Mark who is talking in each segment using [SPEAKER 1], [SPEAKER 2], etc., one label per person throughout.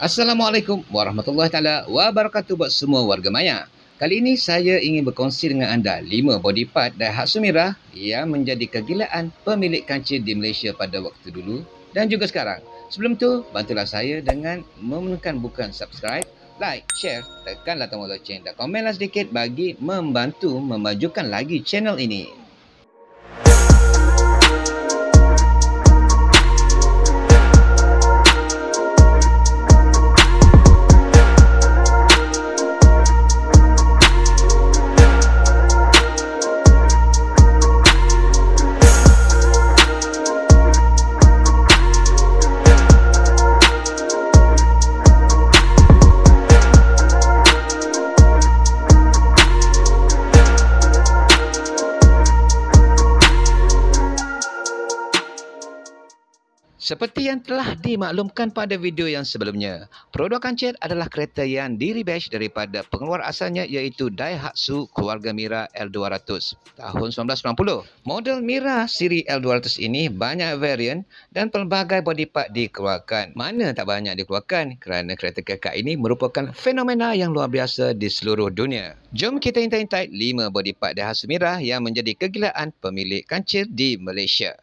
[SPEAKER 1] Assalamualaikum warahmatullahi taala wabarakatuh buat semua warga maya. Kali ini saya ingin berkongsi dengan anda 5 body part dari hak Sumira yang menjadi kegilaan pemilik kancil di Malaysia pada waktu dulu dan juga sekarang. Sebelum tu, bantulah saya dengan memenangkan bukan subscribe, like, share, tekanlah tombol loceng dan komenlah sedikit bagi membantu memajukan lagi channel ini. Seperti yang telah dimaklumkan pada video yang sebelumnya, produk Kancil adalah kereta yang diribesh daripada pengeluar asalnya iaitu Daihatsu keluarga Mira L200 tahun 1990. Model Mira siri L200 ini banyak varian dan pelbagai body part dikeluarkan. Mana tak banyak dikeluarkan kerana kereta kekak ini merupakan fenomena yang luar biasa di seluruh dunia. Jom kita intai-intai 5 body part Daihatsu Mira yang menjadi kegilaan pemilik Kancil di Malaysia.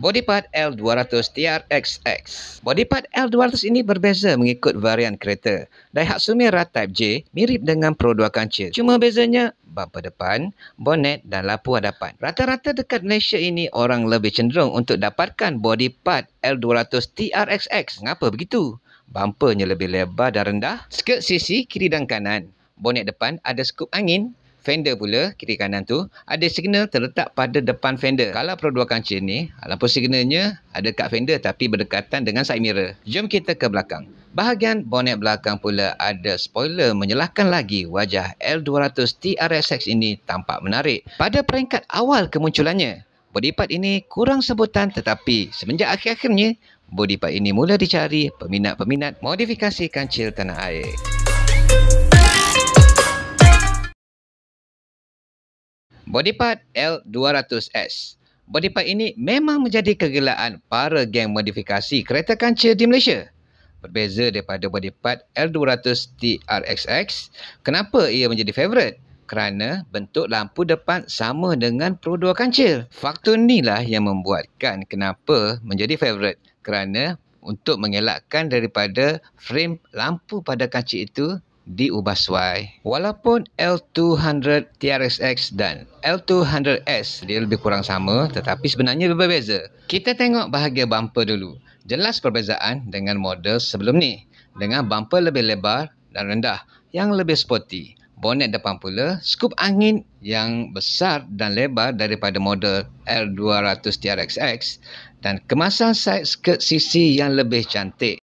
[SPEAKER 1] Body part L200 TRXX Body part L200 ini berbeza mengikut varian kereta. Daihatsu Mira Type J mirip dengan Pro 2 kancil. Cuma bezanya, bumper depan, bonnet dan lapu hadapan. Rata-rata dekat Malaysia ini, orang lebih cenderung untuk dapatkan body part L200 TRXX. Mengapa begitu? Bumpernya lebih lebar dan rendah. Skirt sisi kiri dan kanan. Bonnet depan ada skup angin fender pula kiri kanan tu ada signal terletak pada depan fender kalau produk kancil ni lampu signalnya ada kat fender tapi berdekatan dengan side mirror jom kita ke belakang bahagian bonet belakang pula ada spoiler menyelahkan lagi wajah L200 TRSX ini tampak menarik pada peringkat awal kemunculannya bodipad ini kurang sebutan tetapi semenjak akhir-akhirnya bodipad ini mula dicari peminat-peminat modifikasi kancil tanah air Body part L200S. Body part ini memang menjadi kegilaan para geng modifikasi kereta kancil di Malaysia. Berbeza daripada body part L200 TRXX, kenapa ia menjadi favourite? Kerana bentuk lampu depan sama dengan Pro 2 kancil. Faktor inilah yang membuatkan kenapa menjadi favourite. Kerana untuk mengelakkan daripada frame lampu pada kancil itu diubah suai walaupun L200 TRSX dan L200S dia lebih kurang sama tetapi sebenarnya berbeza. Kita tengok bahagian bumper dulu. Jelas perbezaan dengan model sebelum ni dengan bumper lebih lebar dan rendah yang lebih sporty. Bonet depan pula, skup angin yang besar dan lebar daripada model L200 TRXX dan kemasan side skirt sisi yang lebih cantik.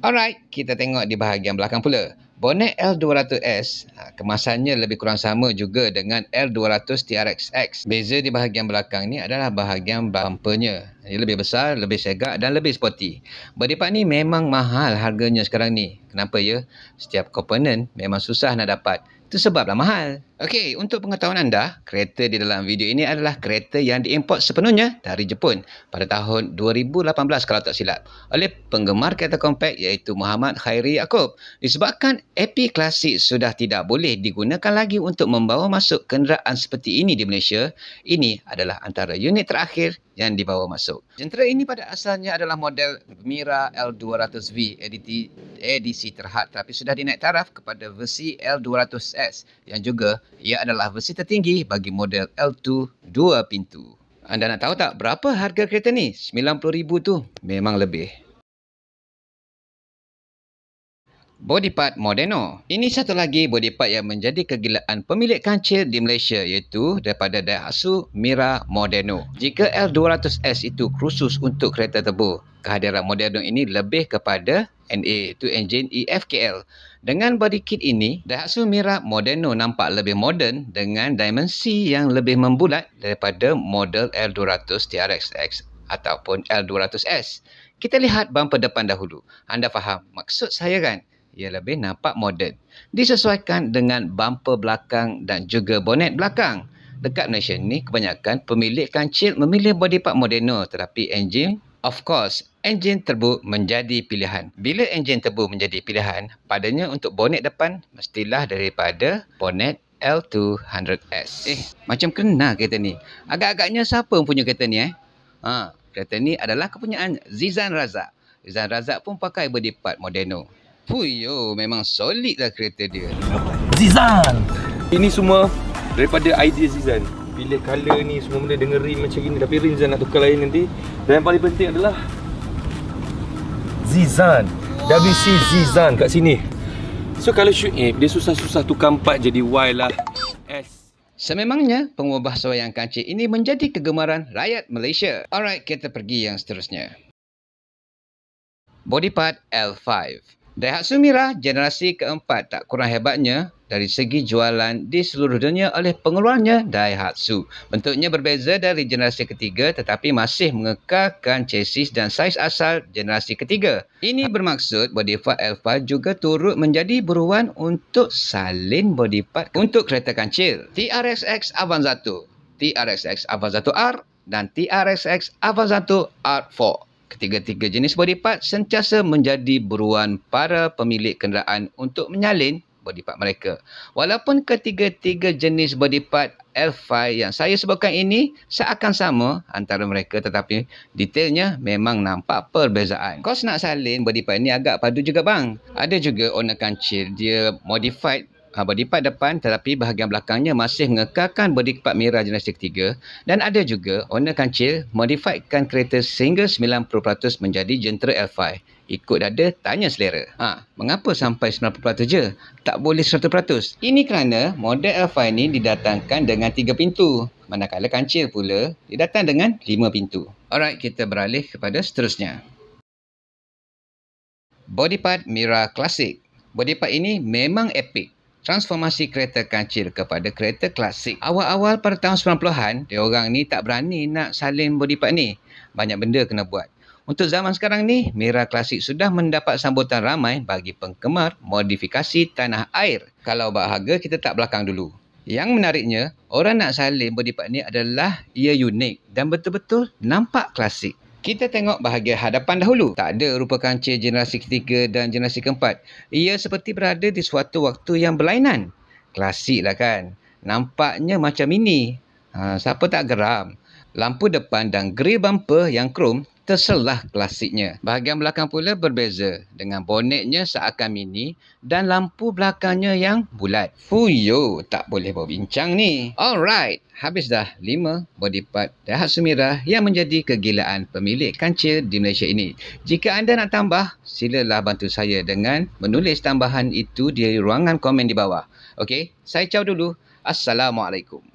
[SPEAKER 1] Alright, kita tengok di bahagian belakang pula. Bonnet L200S ha, kemasannya lebih kurang sama juga dengan L200 TRXX. Beza di bahagian belakang ni adalah bahagian bumpernya. Ia lebih besar, lebih segak dan lebih sporty. Berdepan ni memang mahal harganya sekarang ni. Kenapa ya? Setiap komponen memang susah nak dapat. Itu sebablah mahal. Okey, untuk pengetahuan anda, kereta di dalam video ini adalah kereta yang diimport sepenuhnya dari Jepun pada tahun 2018 kalau tak silap oleh penggemar kereta kompak iaitu Muhammad Khairi Yaakob. Disebabkan AP klasik sudah tidak boleh digunakan lagi untuk membawa masuk kenderaan seperti ini di Malaysia, ini adalah antara unit terakhir yang dibawa masuk. Jentera ini pada asalnya adalah model Mira L200V edisi, terhad tapi sudah dinaik taraf kepada versi L200S yang juga ia adalah versi tertinggi bagi model L2 dua pintu. Anda nak tahu tak berapa harga kereta ni? RM90,000 tu memang lebih. Body part Modeno. Ini satu lagi body part yang menjadi kegilaan pemilik kancil di Malaysia iaitu daripada Daihatsu Mira Modeno. Jika L200S itu khusus untuk kereta tebu, kehadiran Modeno ini lebih kepada NA itu enjin EFKL. Dengan body kit ini, Daihatsu Mira Moderno nampak lebih moden dengan dimensi yang lebih membulat daripada model L200 TRXX ataupun L200S. Kita lihat bumper depan dahulu. Anda faham maksud saya kan? Ia lebih nampak moden. Disesuaikan dengan bumper belakang dan juga bonet belakang. Dekat Malaysia ni, kebanyakan pemilik kancil memilih body part Moderno tetapi enjin Of course, enjin turbo menjadi pilihan. Bila enjin turbo menjadi pilihan, padanya untuk bonet depan mestilah daripada bonet L200S. Eh, macam kena kereta ni. Agak-agaknya siapa punya kereta ni eh? Ha, kereta ni adalah kepunyaan Zizan Razak. Zizan Razak pun pakai body part Modeno. Puyo, memang solidlah lah kereta dia. Zizan! Ini semua daripada idea Zizan pilih color ni semua benda dengan rim macam gini tapi rim Zizan nak tukar lain nanti dan yang paling penting adalah Zizan wow. WC Zizan kat sini so kalau shoot eh dia susah-susah tukar empat jadi Y lah S sememangnya pengubah suai yang kancik ini menjadi kegemaran rakyat Malaysia alright kita pergi yang seterusnya body part L5 Daihatsu Mira generasi keempat tak kurang hebatnya dari segi jualan di seluruh dunia oleh pengeluarnya Daihatsu. Bentuknya berbeza dari generasi ketiga tetapi masih mengekalkan chassis dan saiz asal generasi ketiga. Ini bermaksud body part Alpha juga turut menjadi buruan untuk salin body part untuk kereta kancil TRSX Avanza 2, TRSX Avanza 2R dan TRSX Avanza 2R4. Ketiga-tiga jenis body part sentiasa menjadi buruan para pemilik kenderaan untuk menyalin body part mereka. Walaupun ketiga-tiga jenis body part L5 yang saya sebutkan ini seakan sama antara mereka tetapi detailnya memang nampak perbezaan. Kos nak salin body part ini agak padu juga bang. Ada juga owner kancil dia modified Ha, berdipat depan tetapi bahagian belakangnya masih mengekalkan berdipat merah jenis ketiga dan ada juga owner kancil modifikan kereta sehingga 90% menjadi jentera L5. Ikut dada, tanya selera. Ha, mengapa sampai 90% je? Tak boleh 100%? Ini kerana model L5 ini didatangkan dengan 3 pintu. Manakala kancil pula didatang dengan 5 pintu. Alright, kita beralih kepada seterusnya. Body part Mira Classic. Body part ini memang epic transformasi kereta kancil kepada kereta klasik. Awal-awal pada tahun 90-an, dia orang ni tak berani nak salin body part ni. Banyak benda kena buat. Untuk zaman sekarang ni, Mira Klasik sudah mendapat sambutan ramai bagi penggemar modifikasi tanah air. Kalau bahagia harga, kita tak belakang dulu. Yang menariknya, orang nak salin body part ni adalah ia unik dan betul-betul nampak klasik. Kita tengok bahagian hadapan dahulu. Tak ada rupa kancil generasi ketiga dan generasi keempat. Ia seperti berada di suatu waktu yang berlainan. Klasik lah kan. Nampaknya macam ini. Ha, siapa tak geram? Lampu depan dan grill bumper yang krom terselah klasiknya. Bahagian belakang pula berbeza dengan bonetnya seakan mini dan lampu belakangnya yang bulat. Fuyo, tak boleh berbincang ni. Alright, habis dah 5 body part Daihatsu Sumira yang menjadi kegilaan pemilik kancil di Malaysia ini. Jika anda nak tambah, silalah bantu saya dengan menulis tambahan itu di ruangan komen di bawah. Okay, saya ciao dulu. Assalamualaikum.